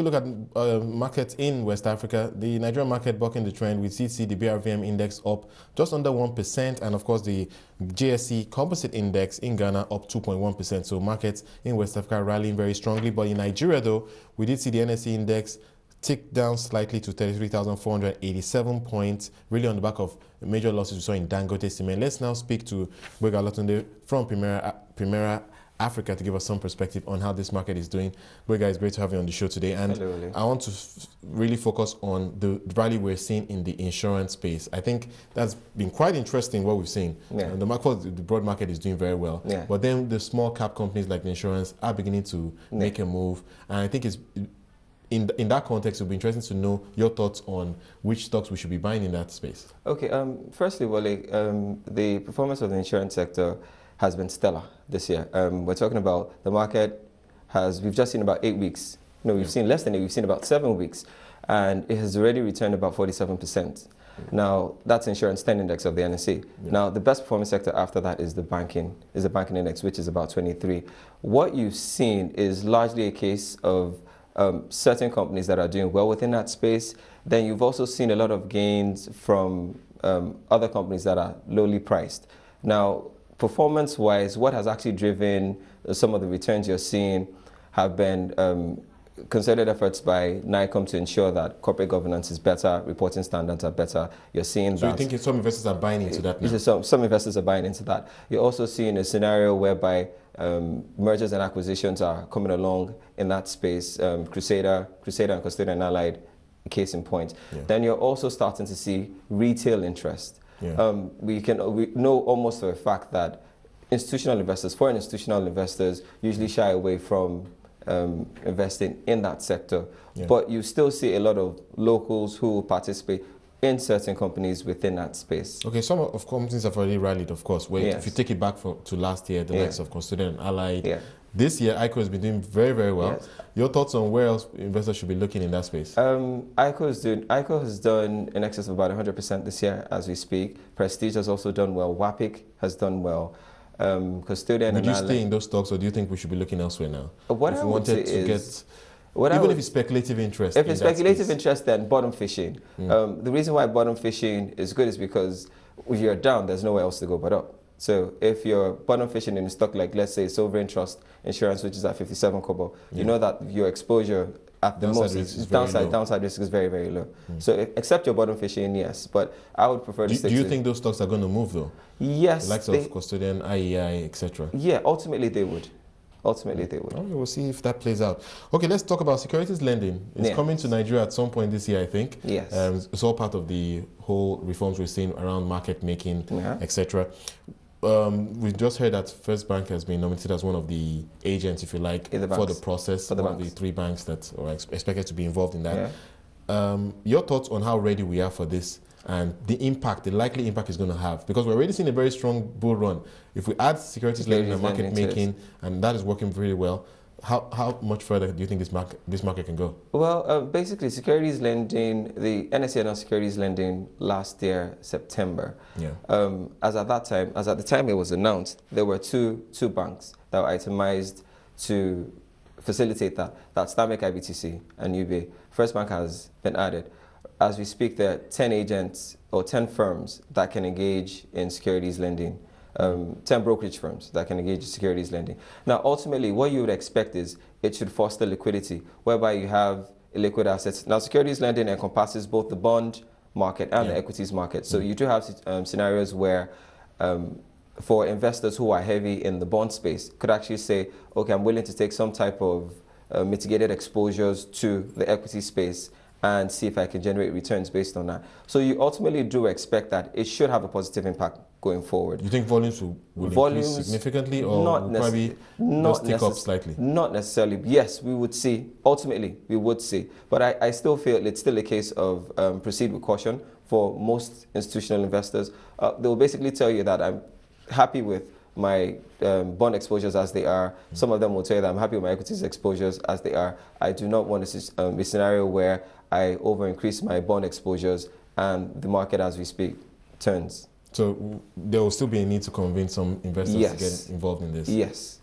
a look at uh, markets in West Africa, the Nigerian market bucking the trend with see the BRVM index up just under 1%, and of course the GSC composite index in Ghana up 2.1%. So markets in West Africa rallying very strongly. But in Nigeria, though, we did see the NSE index tick down slightly to 33,487 points, really on the back of major losses we saw in Dangote Cement. Let's now speak to Boga Lotunde from Primera, Primera Africa to give us some perspective on how this market is doing. But guys, great to have you on the show today. And Hello, I want to really focus on the rally we're seeing in the insurance space. I think that's been quite interesting what we've seen. Yeah. the market, the broad market is doing very well. Yeah. But then the small cap companies like the insurance are beginning to yeah. make a move. And I think it's in, in that context, it would be interesting to know your thoughts on which stocks we should be buying in that space. Okay, um, firstly, Wale, um, the performance of the insurance sector has been stellar this year. Um, we're talking about the market has, we've just seen about eight weeks. No, we've yeah. seen less than eight, we've seen about seven weeks. And it has already returned about 47%. Yeah. Now, that's insurance 10 index of the NSE. Yeah. Now, the best performing sector after that is the banking, is the banking index, which is about 23. What you've seen is largely a case of um, certain companies that are doing well within that space. Then you've also seen a lot of gains from um, other companies that are lowly priced. Now, performance-wise, what has actually driven uh, some of the returns you're seeing have been um, concerted efforts by NICOM to ensure that corporate governance is better, reporting standards are better. You're seeing so that. So you think some investors are buying into that now? Some, some investors are buying into that. You're also seeing a scenario whereby um, mergers and acquisitions are coming along in that space. Um, Crusader, Crusader and Custodian Allied, case in point. Yeah. Then you're also starting to see retail interest yeah. um, we can uh, we know almost for a fact that institutional investors, foreign institutional investors, usually shy away from um, investing in that sector. Yeah. But you still see a lot of locals who participate in certain companies within that space. Okay, some of companies have already rallied, of course. Where yes. If you take it back for, to last year, the yeah. likes of Custodian and Allied, yeah. This year, ICO has been doing very, very well. Yes. Your thoughts on where else investors should be looking in that space? Um, ICO, has done, ICO has done in excess of about 100% this year as we speak. Prestige has also done well. WAPIC has done well. Um, custodian would you stay in those stocks or do you think we should be looking elsewhere now? Uh, what if I we wanted to is, get, even would, if it's speculative interest. If in it's speculative space. interest, then bottom fishing. Mm. Um, the reason why bottom fishing is good is because if you're down, there's nowhere else to go but up. So if you're bottom fishing in a stock like, let's say, Sovereign Trust Insurance, which is at 57 kobo, yeah. you know that your exposure at the downside most is downside, downside risk is very, very low. Mm. So except your bottom fishing, yes, but I would prefer do, to Do you think those stocks are going to move though? Yes. The likes they, of custodian, IEI, etc. Yeah, ultimately they would. Ultimately, they would. Okay, oh, we'll see if that plays out. Okay, let's talk about securities lending. It's coming to Nigeria at some point this year, I think. Yes. Um, it's all part of the whole reforms we're seeing around market making, yeah. etc. Um, we just heard that First Bank has been nominated as one of the agents, if you like, the for the process, for the one banks. of the three banks that are expected to be involved in that. Yeah. Um, your thoughts on how ready we are for this and the impact, the likely impact it's going to have? Because we're already seeing a very strong bull run. If we add securities lending and market making, and that is working really well, how, how much further do you think this market, this market can go? Well, uh, basically, securities lending, the NSC announced securities lending last year, September. Yeah. Um, as at that time, as at the time it was announced, there were two, two banks that were itemized to facilitate that. That's Stamec IBTC and UBA. First Bank has been added. As we speak, there are 10 agents or 10 firms that can engage in securities lending um, brokerage firms that can engage in securities lending. Now, ultimately, what you would expect is it should foster liquidity, whereby you have illiquid assets. Now, securities lending encompasses both the bond market and yeah. the equities market. So mm-hmm. you do have um, scenarios where um, for investors who are heavy in the bond space could actually say, okay, I'm willing to take some type of uh, mitigated exposures to the equity space and see if I can generate returns based on that. So you ultimately do expect that it should have a positive impact going forward. You think volumes will, will volumes, increase significantly or not probably not tick up slightly? Not necessarily. Yes, we would see. Ultimately, we would see. But I, I still feel it's still a case of um, proceed with caution for most institutional investors. Uh, they will basically tell you that I'm happy with my um, bond exposures as they are. Mm. Some of them will tell you that I'm happy with my equities exposures as they are. I do not want a, um, a scenario where I over increase my bond exposures and the market as we speak turns. So there will still be a need to convince some investors yes. to get involved in this? Yes.